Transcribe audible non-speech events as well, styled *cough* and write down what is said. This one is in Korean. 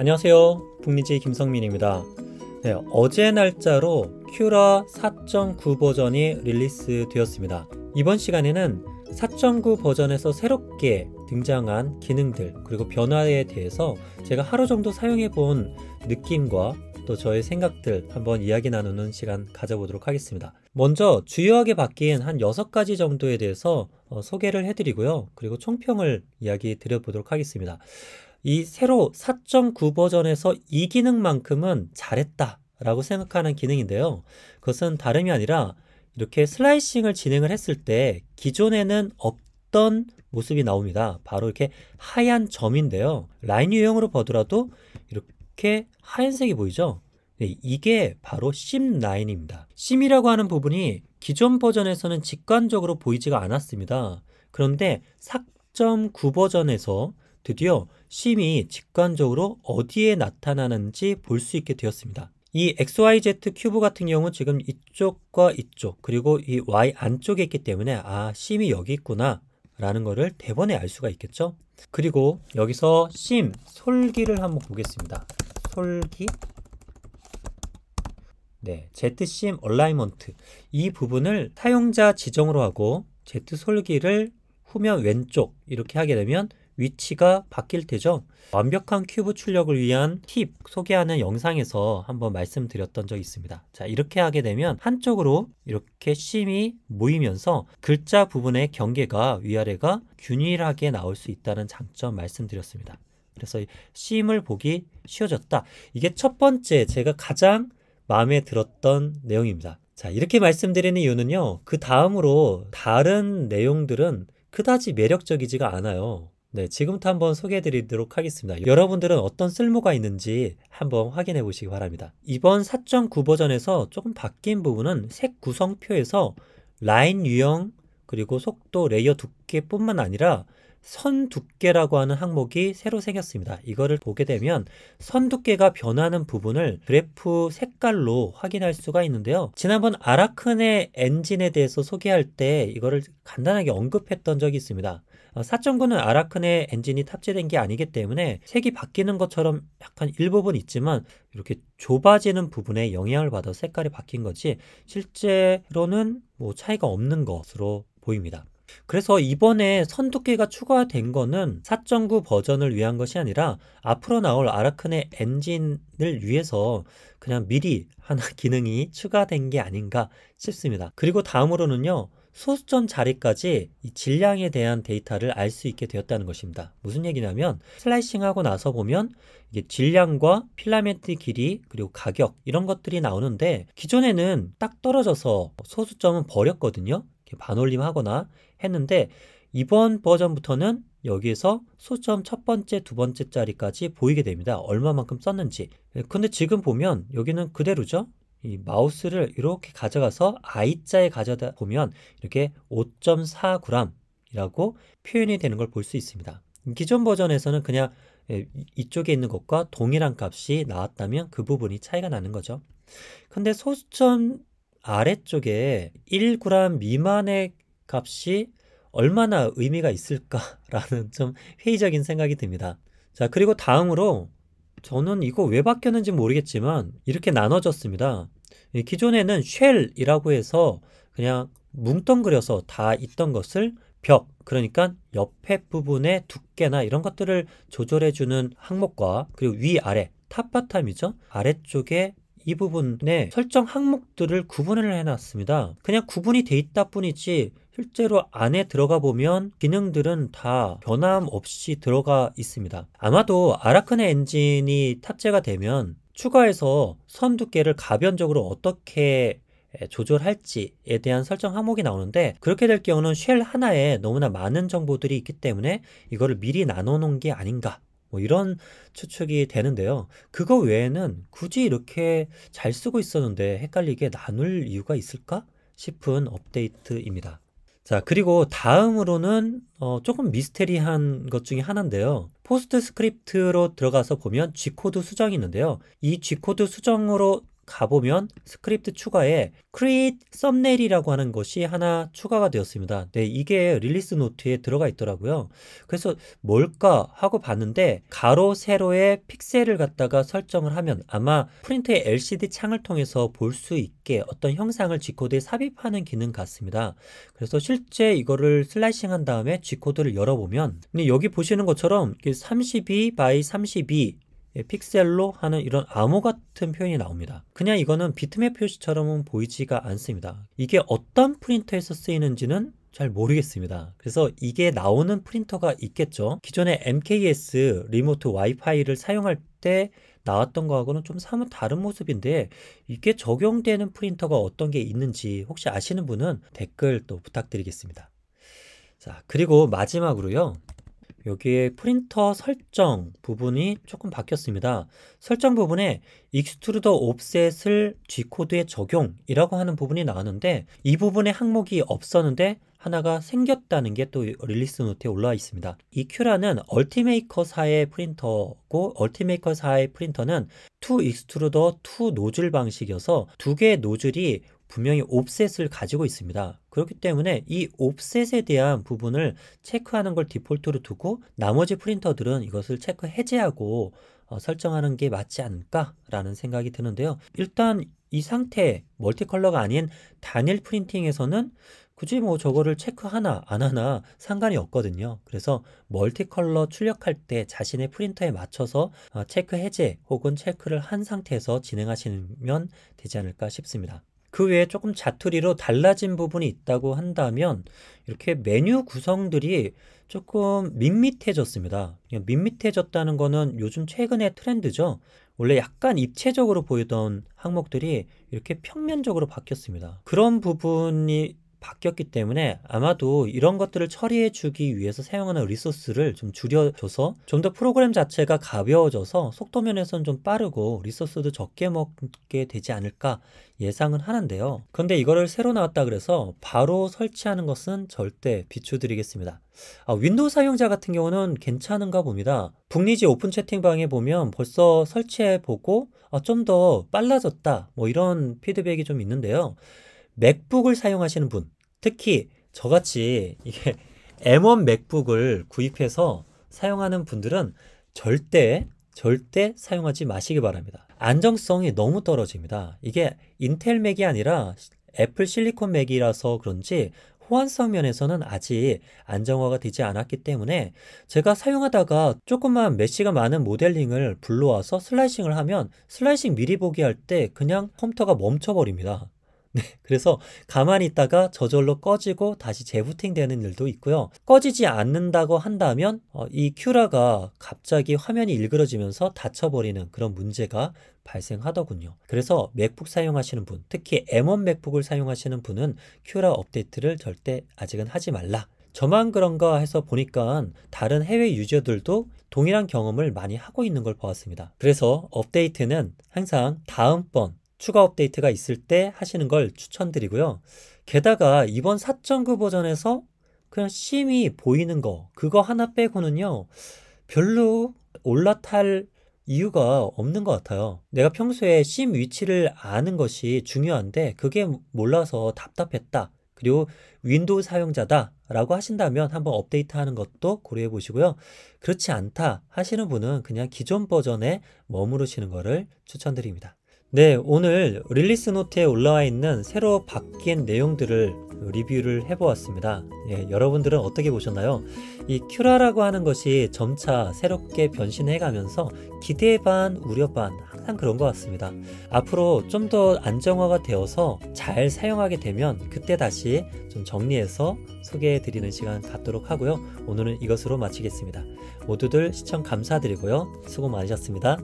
안녕하세요. 북리지 김성민입니다. 네, 어제 날짜로 큐라 4.9 버전이 릴리스 되었습니다. 이번 시간에는 4.9 버전에서 새롭게 등장한 기능들 그리고 변화에 대해서 제가 하루 정도 사용해 본 느낌과 또 저의 생각들 한번 이야기 나누는 시간 가져보도록 하겠습니다. 먼저 주요하게 바뀐 한 6가지 정도에 대해서 어, 소개를 해드리고요. 그리고 총평을 이야기 드려보도록 하겠습니다. 이 새로 4.9 버전에서 이 기능만큼은 잘했다라고 생각하는 기능인데요. 그것은 다름이 아니라 이렇게 슬라이싱을 진행을 했을 때 기존에는 없던 모습이 나옵니다. 바로 이렇게 하얀 점인데요. 라인 유형으로 보더라도 이렇게 하얀색이 보이죠? 네, 이게 바로 심 라인입니다. 심이라고 하는 부분이 기존 버전에서는 직관적으로 보이지가 않았습니다. 그런데 4.9 버전에서 드디어 심이 직관적으로 어디에 나타나는지 볼 수 있게 되었습니다. 이 XYZ 큐브 같은 경우 지금 이쪽과 이쪽 그리고 이 Y 안쪽에 있기 때문에 아 심이 여기 있구나 라는 것을 대번에 알 수가 있겠죠 그리고 여기서 심 솔기를 한번 보겠습니다 솔기 네, Z심 얼라이먼트 이 부분을 사용자 지정으로 하고 Z 솔기를 후면 왼쪽 이렇게 하게 되면 위치가 바뀔 테죠. 완벽한 큐브 출력을 위한 팁 소개하는 영상에서 한번 말씀드렸던 적이 있습니다. 자, 이렇게 하게 되면 한쪽으로 이렇게 심이 모이면서 글자 부분의 경계가 위아래가 균일하게 나올 수 있다는 장점 말씀드렸습니다. 그래서 심을 보기 쉬워졌다. 이게 첫 번째 제가 가장 마음에 들었던 내용입니다. 자, 이렇게 말씀드리는 이유는요. 그 다음으로 다른 내용들은 그다지 매력적이지가 않아요. 네, 지금부터 한번 소개해 드리도록 하겠습니다. 여러분들은 어떤 쓸모가 있는지 한번 확인해 보시기 바랍니다. 이번 4.9 버전에서 조금 바뀐 부분은 색 구성표에서 라인 유형 그리고 속도 레이어 두께뿐만 아니라 선 두께라고 하는 항목이 새로 생겼습니다. 이거를 보게 되면 선 두께가 변하는 부분을 그래프 색깔로 확인할 수가 있는데요. 지난번 아라큰의 엔진에 대해서 소개할 때 이거를 간단하게 언급했던 적이 있습니다. 4.9는 어, 아라크네 엔진이 탑재된 게 아니기 때문에 색이 바뀌는 것처럼 약간 일부분 있지만 이렇게 좁아지는 부분에 영향을 받아 색깔이 바뀐 거지 실제로는 뭐 차이가 없는 것으로 보입니다. 그래서 이번에 선두께가 추가된 거는 4.9 버전을 위한 것이 아니라 앞으로 나올 아라크네 엔진을 위해서 그냥 미리 하나 *laughs* 기능이 추가된 게 아닌가 싶습니다. 그리고 다음으로는요. 소수점 자리까지 질량에 대한 데이터를 알 수 있게 되었다는 것입니다. 무슨 얘기냐면 슬라이싱하고 나서 보면 이게 질량과 필라멘트 길이 그리고 가격 이런 것들이 나오는데 기존에는 딱 떨어져서 소수점은 버렸거든요. 반올림하거나 했는데 이번 버전부터는 여기에서 소점 수첫 번째, 두 번째 자리까지 보이게 됩니다. 얼마만큼 썼는지. 근데 지금 보면 여기는 그대로죠. 이 마우스를 이렇게 가져가서 I자에 가져다 보면 이렇게 5.4g이라고 표현이 되는 걸 볼 수 있습니다. 기존 버전에서는 그냥 예, 이쪽에 있는 것과 동일한 값이 나왔다면 그 부분이 차이가 나는 거죠. 근데 소수점 아래쪽에 1g 미만의 값이 얼마나 의미가 있을까라는 *laughs* 좀 회의적인 생각이 듭니다. 자, 그리고 다음으로 저는 이거 왜 바뀌었는지 모르겠지만 이렇게 나눠졌습니다. 기존에는 쉘이라고 해서 그냥 뭉텅그려서 다 있던 것을 벽, 그러니까 옆에 부분의 두께나 이런 것들을 조절해주는 항목과 그리고 위아래, 탑바텀이죠. 아래쪽에 이 부분에 설정 항목들을 구분을 해놨습니다. 그냥 구분이 돼 있다 뿐이지 실제로 안에 들어가 보면 기능들은 다 변함없이 들어가 있습니다. 아마도 아라크네 엔진이 탑재가 되면 추가해서 선 두께를 가변적으로 어떻게 조절할지에 대한 설정 항목이 나오는데 그렇게 될 경우는 쉘 하나에 너무나 많은 정보들이 있기 때문에 이거를 미리 나눠 놓은 게 아닌가 뭐 이런 추측이 되는데요. 그거 외에는 굳이 이렇게 잘 쓰고 있었는데 헷갈리게 나눌 이유가 있을까 싶은 업데이트입니다. 자, 그리고 다음으로는 어, 조금 미스테리한 것 중에 하나인데요. 포스트 스크립트로 들어가서 보면 G코드 수정이 있는데요. 이 G코드 수정으로 가보면 스크립트 추가에 create t h u m b n a i l 이라고 하는 것이 하나 추가가 되었습니다. 네, 이게 릴리스 노트에 들어가 있더라고요. 그래서 뭘까 하고 봤는데 가로 세로의 픽셀을 갖다가 설정을 하면 아마 프린트의 LCD 창을 통해서 볼 수 있게 어떤 형상을 G코드에 삽입하는 기능 같습니다. 그래서 실제 이거를 슬라이싱 한 다음에 G코드를 열어보면 여기 보시는 것처럼 32 by 32 예, 픽셀로 하는 이런 암호 같은 표현이 나옵니다. 그냥 이거는 비트맵 표시처럼은 보이지가 않습니다. 이게 어떤 프린터에서 쓰이는지는 잘 모르겠습니다. 그래서 이게 나오는 프린터가 있겠죠. 기존의 MKS 리모트 와이파이를 사용할 때 나왔던 거하고는 좀 사뭇 다른 모습인데 이게 적용되는 프린터가 어떤 게 있는지 혹시 아시는 분은 댓글 또 부탁드리겠습니다. 자, 그리고 마지막으로요. 여기에 프린터 설정 부분이 조금 바뀌었습니다. 설정 부분에 익스트루더 옵셋을 G코드에 적용이라고 하는 부분이 나왔는데 이 부분에 항목이 없었는데 하나가 생겼다는 게 또 릴리스 노트에 올라와 있습니다. e Q라는 얼티메이커사의 프린터고 얼티메이커사의 프린터는 2 익스트루더 2 노즐 방식이어서 두 개의 노즐이 분명히 옵셋을 가지고 있습니다. 그렇기 때문에 이 옵셋에 대한 부분을 체크하는 걸 디폴트로 두고 나머지 프린터들은 이것을 체크 해제하고 어, 설정하는 게 맞지 않을까라는 생각이 드는데요. 일단 이 상태 멀티컬러가 아닌 단일 프린팅에서는 굳이 뭐 저거를 체크하나 안 하나 상관이 없거든요. 그래서 멀티컬러 출력할 때 자신의 프린터에 맞춰서 어, 체크 해제 혹은 체크를 한 상태에서 진행하시면 되지 않을까 싶습니다. 그 외에 조금 자투리로 달라진 부분이 있다고 한다면 이렇게 메뉴 구성들이 조금 밋밋해졌습니다. 밋밋해졌다는 거는 요즘 최근의 트렌드죠. 원래 약간 입체적으로 보이던 항목들이 이렇게 평면적으로 바뀌었습니다. 그런 부분이 바뀌었기 때문에 아마도 이런 것들을 처리해 주기 위해서 사용하는 리소스를 좀 줄여줘서 좀 더 프로그램 자체가 가벼워져서 속도 면에서는 좀 빠르고 리소스도 적게 먹게 되지 않을까 예상은 하는데요. 근데 이거를 새로 나왔다 그래서 바로 설치하는 것은 절대 비추드리겠습니다. 아, 윈도우 사용자 같은 경우는 괜찮은가 봅니다. 북리지 오픈 채팅방에 보면 벌써 설치해보고 아, 좀더 빨라졌다 뭐 이런 피드백이 좀 있는데요. 맥북을 사용하시는 분, 특히 저같이 이게 *laughs* M1 맥북을 구입해서 사용하는 분들은 절대 절대 사용하지 마시기 바랍니다. 안정성이 너무 떨어집니다. 이게 인텔 맥이 아니라 애플 실리콘 맥이라서 그런지 호환성 면에서는 아직 안정화가 되지 않았기 때문에 제가 사용하다가 조금만 메시가 많은 모델링을 불러와서 슬라이싱을 하면 슬라이싱 미리 보기 할 때 그냥 컴퓨터가 멈춰버립니다. 네, 그래서 가만히 있다가 저절로 꺼지고 다시 재부팅되는 일도 있고요. 꺼지지 않는다고 한다면 어, 이 큐라가 갑자기 화면이 일그러지면서 닫혀버리는 그런 문제가 발생하더군요. 그래서 맥북 사용하시는 분, 특히 M1 맥북을 사용하시는 분은 큐라 업데이트를 절대 아직은 하지 말라. 저만 그런가 해서 보니까 다른 해외 유저들도 동일한 경험을 많이 하고 있는 걸 보았습니다. 그래서 업데이트는 항상 다음번 추가 업데이트가 있을 때 하시는 걸 추천드리고요. 게다가 이번 4.9 버전에서 그냥 심이 보이는 거 그거 하나 빼고는요. 별로 올라탈 이유가 없는 것 같아요. 내가 평소에 심 위치를 아는 것이 중요한데 그게 몰라서 답답했다. 그리고 윈도우 사용자다 라고 하신다면 한번 업데이트 하는 것도 고려해 보시고요. 그렇지 않다 하시는 분은 그냥 기존 버전에 머무르시는 것을 추천드립니다. 네, 오늘 릴리스 노트에 올라와 있는 새로 바뀐 내용들을 리뷰를 해보았습니다. 예, 여러분들은 어떻게 보셨나요? 이 큐라라고 하는 것이 점차 새롭게 변신해가면서 기대 반, 우려 반, 항상 그런 것 같습니다. 앞으로 좀 더 안정화가 되어서 잘 사용하게 되면 그때 다시 좀 정리해서 소개해드리는 시간 갖도록 하고요. 오늘은 이것으로 마치겠습니다. 모두들 시청 감사드리고요. 수고 많으셨습니다.